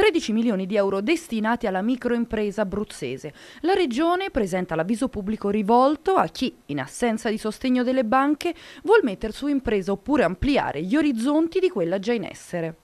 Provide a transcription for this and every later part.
13 milioni di euro destinati alla microimpresa abruzzese. La Regione presenta l'avviso pubblico rivolto a chi, in assenza di sostegno delle banche, vuol mettere su impresa oppure ampliare gli orizzonti di quella già in essere.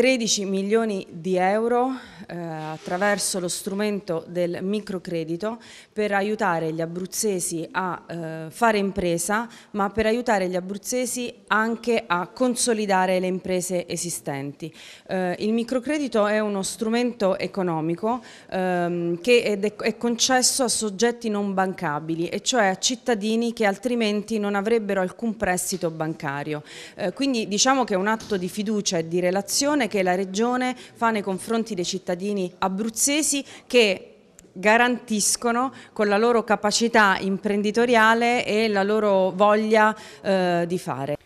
13 milioni di euro eh, attraverso lo strumento del microcredito per aiutare gli abruzzesi a eh, fare impresa ma per aiutare gli abruzzesi anche a consolidare le imprese esistenti. Eh, il microcredito è uno strumento economico ehm, che è, è concesso a soggetti non bancabili e cioè a cittadini che altrimenti non avrebbero alcun prestito bancario. Eh, quindi diciamo che è un atto di fiducia e di relazione che la Regione fa nei confronti dei cittadini abruzzesi che garantiscono con la loro capacità imprenditoriale e la loro voglia eh, di fare.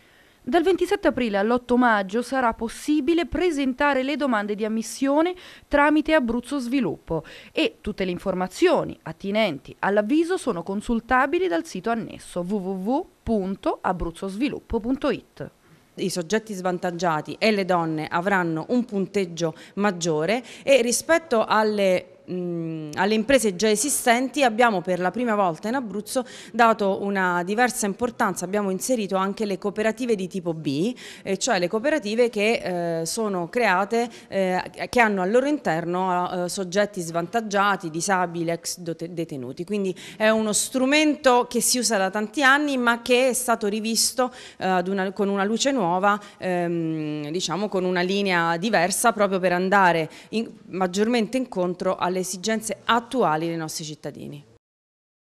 Dal 27 aprile all'8 maggio sarà possibile presentare le domande di ammissione tramite Abruzzo Sviluppo e tutte le informazioni attinenti all'avviso sono consultabili dal sito annesso www.abruzzosviluppo.it i soggetti svantaggiati e le donne avranno un punteggio maggiore e rispetto alle mh, mm, alle imprese già esistenti abbiamo per la prima volta in Abruzzo dato una diversa importanza, abbiamo inserito anche le cooperative di tipo B, eh, cioè le cooperative che eh, sono create, eh, che hanno al loro interno eh, soggetti svantaggiati, disabili, ex detenuti. Quindi è uno strumento che si usa da tanti anni ma che è stato rivisto eh, una, con una luce nuova, ehm, diciamo con una linea diversa proprio per andare in, maggiormente incontro alle esigenze attuali dei nostri cittadini.